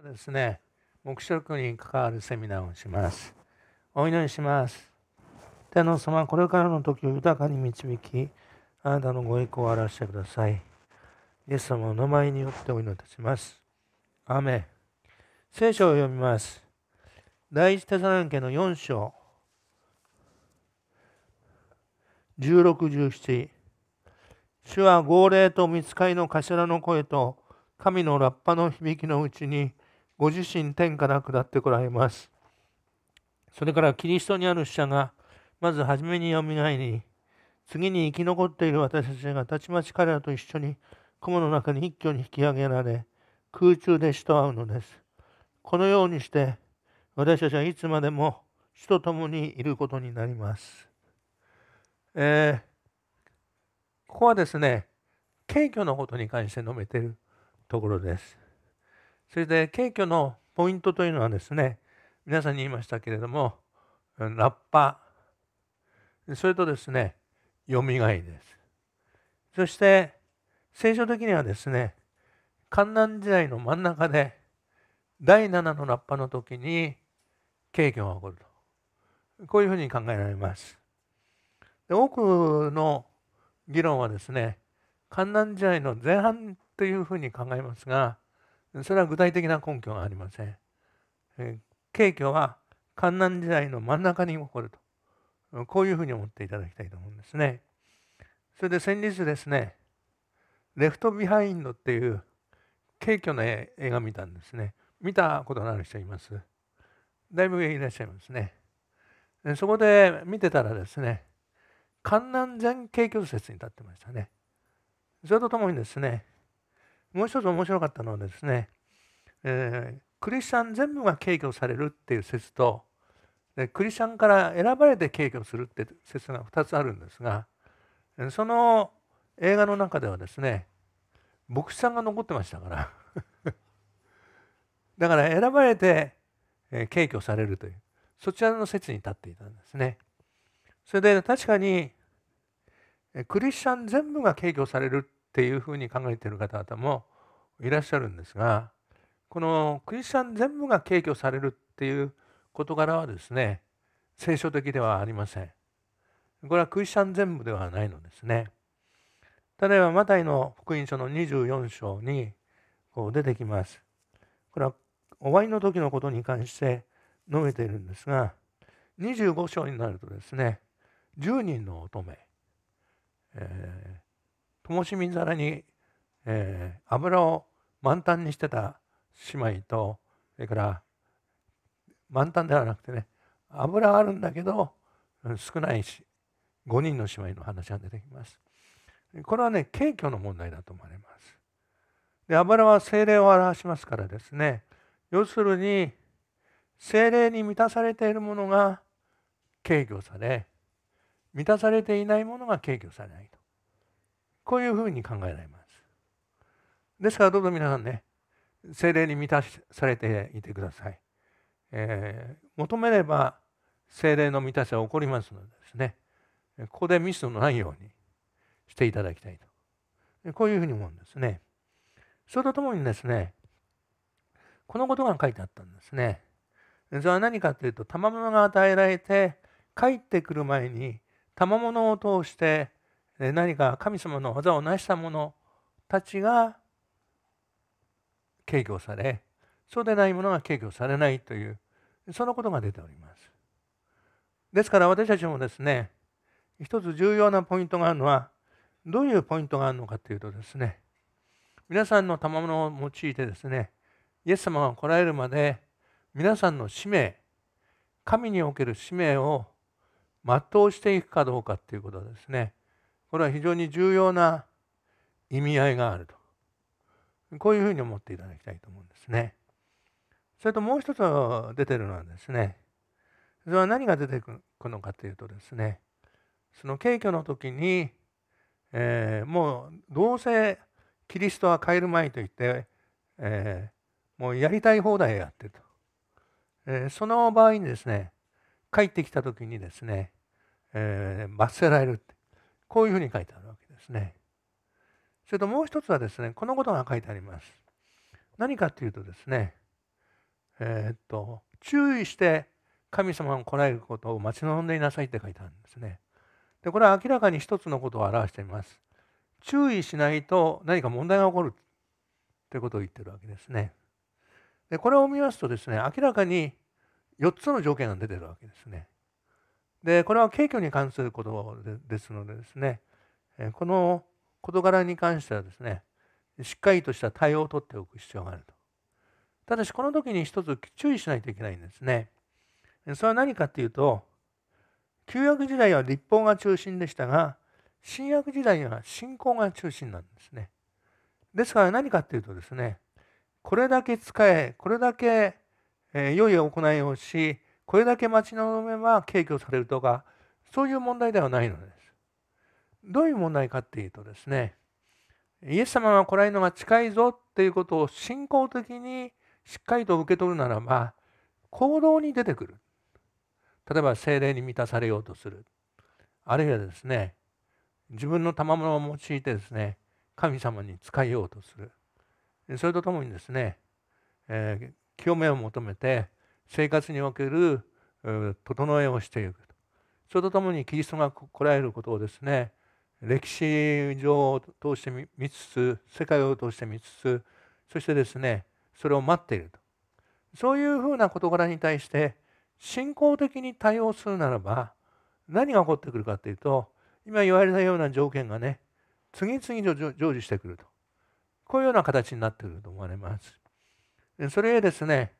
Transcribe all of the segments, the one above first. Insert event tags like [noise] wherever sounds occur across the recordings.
はですね、黙食に関わるセミナーをします。お祈りします。天皇様、これからの時を豊かに導き、あなたのご栄光を表してください。イエス様の名前によってお祈りいたします。アメ聖書を読みます。第一テサランケの4章、16、17。主は号令と見つかりの頭の声と神のラッパの響きのうちにご自身天から下ってこられます。それからキリストにある死者が、まず初めによみがえり、次に生き残っている私たちがたちまち彼らと一緒に雲の中に一挙に引き上げられ、空中で死と会うのです。このようにして、私たちはいつまでも死と共にいることになります。えー、ここはですね、謙虚のことに関して述べているところです。それで景挙のポイントというのはですね皆さんに言いましたけれどもラッパそれとですねよみがえりですそして聖書的にはですね観南時代の真ん中で第7のラッパの時に景挙が起こるとこういうふうに考えられますで多くの議論はですね観南時代の前半というふうに考えますがそれは具体的な根拠がありません。景挙は観南時代の真ん中に起こるとこういうふうに思っていただきたいと思うんですね。それで先日ですね「レフト・ビハインド」っていう景挙の映画見たんですね。見たことのある人います。だいぶいらっしゃいますね。そこで見てたらですね、観南禅景挙説に立ってましたね。それとともにですね、もう一つ面白かったのはですね、えー、クリスチャン全部が敬虚されるっていう説とでクリスチャンから選ばれて敬虚するって説が2つあるんですがその映画の中ではですね牧師さんが残ってましたから [laughs] だから選ばれて敬虚されるというそちらの説に立っていたんですねそれで確かにクリスチャン全部が敬虚されるっていうふうに考えている方々もいらっしゃるんですがこのクリスチャン全部が敬虚されるっていう事柄はですね聖書的ではありません。これはクリスチャン全部ではないのですね。例えばマタイの福音書の24章にこう出てきます。これは終わりの時のことに関して述べているんですが25章になるとですね10人の乙女、え灯火皿に、えー、油を満タンにしてた姉妹とそれから満タンではなくてね油あるんだけど少ないし5人の姉妹の話が出てきますこれはね謙虚の問題だと思われますで油は精霊を表しますからですね要するに精霊に満たされているものが敬虚され満たされていないものが敬虚されないとこういうふうに考えられますですからどうぞ皆さんね精霊に満たされていてください、えー、求めれば精霊の満たしは起こりますのでですねここでミスのないようにしていただきたいとこういうふうに思うんですねそれとともにですねこのことが書いてあったんですね。それは何かというと、賜物が与えられて、帰ってくる前に、賜物を通して、何か神様の技を成した者たちが敬業されそうでないものが敬業されないというそのことが出ております。ですから私たちもですね一つ重要なポイントがあるのはどういうポイントがあるのかというとですね皆さんの賜物を用いてですねイエス様が来られるまで皆さんの使命神における使命を全うしていくかどうかということですねこれは非常に重要な意味合いがあるとこういうふうに思っていただきたいと思うんですね。それともう一つ出てるのはですねそれは何が出てくるのかというとですねその敬虚の時に、えー、もうどうせキリストは変えるまいと言って、えー、もうやりたい放題やってると、えー、その場合にですね帰ってきた時にですね、え罰せられるってこういうふうに書いてあるわけですね。それともう一つはですね、このことが書いてあります。何かというとですね、えー、っと、注意して神様が来られることを待ち望んでいなさいって書いてあるんですね。で、これは明らかに一つのことを表しています。注意しないと何か問題が起こるということを言ってるわけですね。で、これを見ますとですね、明らかに4つの条件が出てるわけですね。でこれは景挙に関することですのでですねこの事柄に関してはですねしっかりとした対応をとっておく必要があるとただしこの時に一つ注意しないといけないんですねそれは何かっていうと旧約時代は立法が中心でしたが新約時代には信仰が中心なんですねですから何かっていうとですねこれだけ使えこれだけ良い行いをしこれだけ町の上は警挙されるとかそういう問題ではないのですどういう問題かっていうとですねイエス様が来られるのが近いぞっていうことを信仰的にしっかりと受け取るならば行動に出てくる例えば精霊に満たされようとするあるいはですね自分の賜物を用いてですね神様に仕えようとするそれとともにですね、えー、清めを求めて生活における整えをしていくそれとともにキリストがこらえることをですね歴史上を通して見つつ世界を通して見つつそしてですねそれを待っているとそういうふうな事柄に対して信仰的に対応するならば何が起こってくるかというと今言われたような条件がね次々と成就してくるとこういうような形になってくると思われます。それですね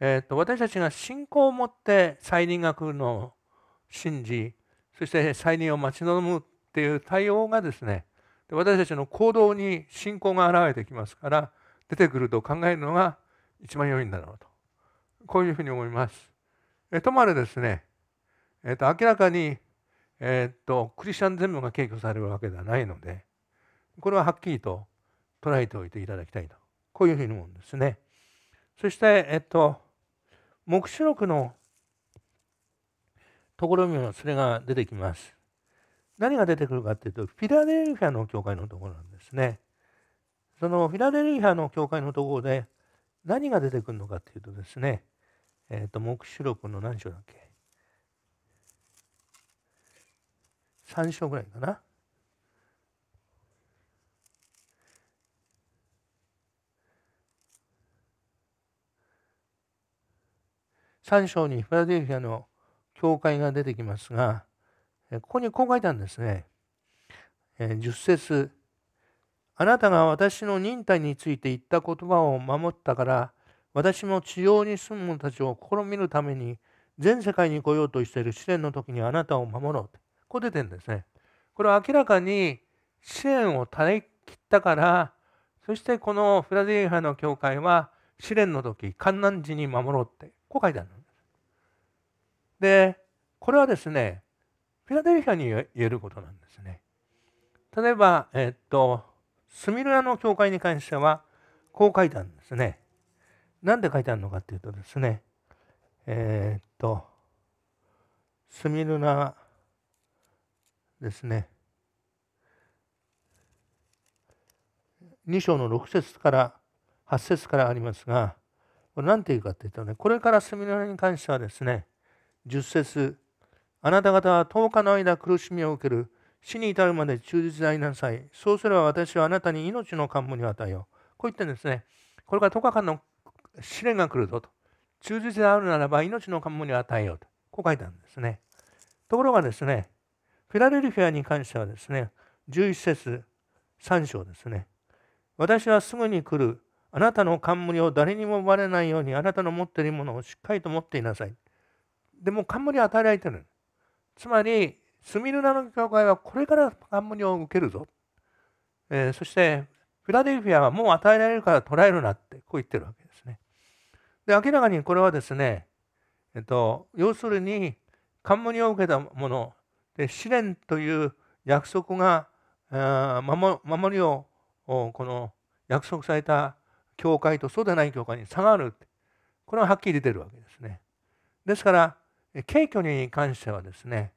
えーと、私たちが信仰を持って再臨が来るのを信じそして再臨を待ち望むっていう対応がですね私たちの行動に信仰が現れてきますから出てくると考えるのが一番良いんだろうとこういうふうに思います。えともあれですね、えーと、明らかに、えーと、クリスチャン全部が敬虚されるわけではないのでこれははっきりと捉えておいていただきたいとこういうふうに思うんですね。そして、えっ、と黙示録のところにもそれが出てきます。何が出てくるかっていうと、フィラデルフィアの教会のところなんですね。そのフィラデルフィアの教会のところで何が出てくるのかっていうとですね、えっ、ー、と、黙示録の何章だっけ ?3 章ぐらいかな。3章にフィラデルフィアの教会が出てきますが、ここにこう書いたんですね。10節あなたが私の忍耐について言った言葉を守ったから、私も地上に住む者たちを試みるために、全世界に来ようとしている試練の時にあなたを守ろうと。こう出てるんですね。これは明らかに試練を垂れ切ったから、そしてこのフラディフィアの教会は試練の時、観難時に守ろうって、こう書いてあるでこれはですねフィラデルフィアに言えることなんですね。例えば、えっと、スミルナの教会に関してはこう書いたんですね。なんで書いてあるのかっていうとですねえー、っとスミルナですね2章の6節から8節からありますがこれ何て言うかっていうとねこれからスミルナに関してはですね10節あなた方は10日の間苦しみを受ける。死に至るまで忠実でありなさい。そうすれば私はあなたに命の冠を与えよう。こう言ってんですね。これから10日間の試練が来るぞと。忠実であるならば命の冠を与えようと。こう書いてあるんですね。ところがですね、フィラデルフィアに関してはですね、11節3章ですね。私はすぐに来る。あなたの冠を誰にもばれないようにあなたの持っているものをしっかりと持っていなさい。でも冠を与えられてる。つまり、スミルナの教会はこれから冠を受けるぞ。えー、そして、フィラデルフィアはもう与えられるから捉えるなってこう言ってるわけですね。で、明らかにこれはですね、えっと、要するに、冠を受けたもの、で試練という約束が守守りをこの約束された教会とそうでない教会に差があるこれははっきり出てるわけですね。ですから敬虚に関してはですね、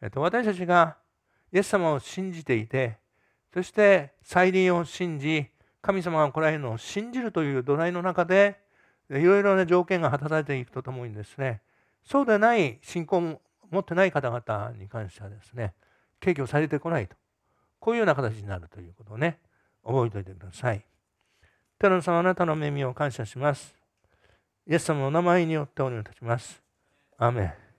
えっと、私たちがイエス様を信じていてそして再臨を信じ神様が来られるのを信じるという土台の中でいろいろな条件が働いていくとともにですねそうでない信仰を持ってない方々に関してはですね敬虚されてこないとこういうような形になるということをね覚えておいてください。テロさんあなたの耳を感謝します。イエス様のお名前によってお祈りいたします。Amen.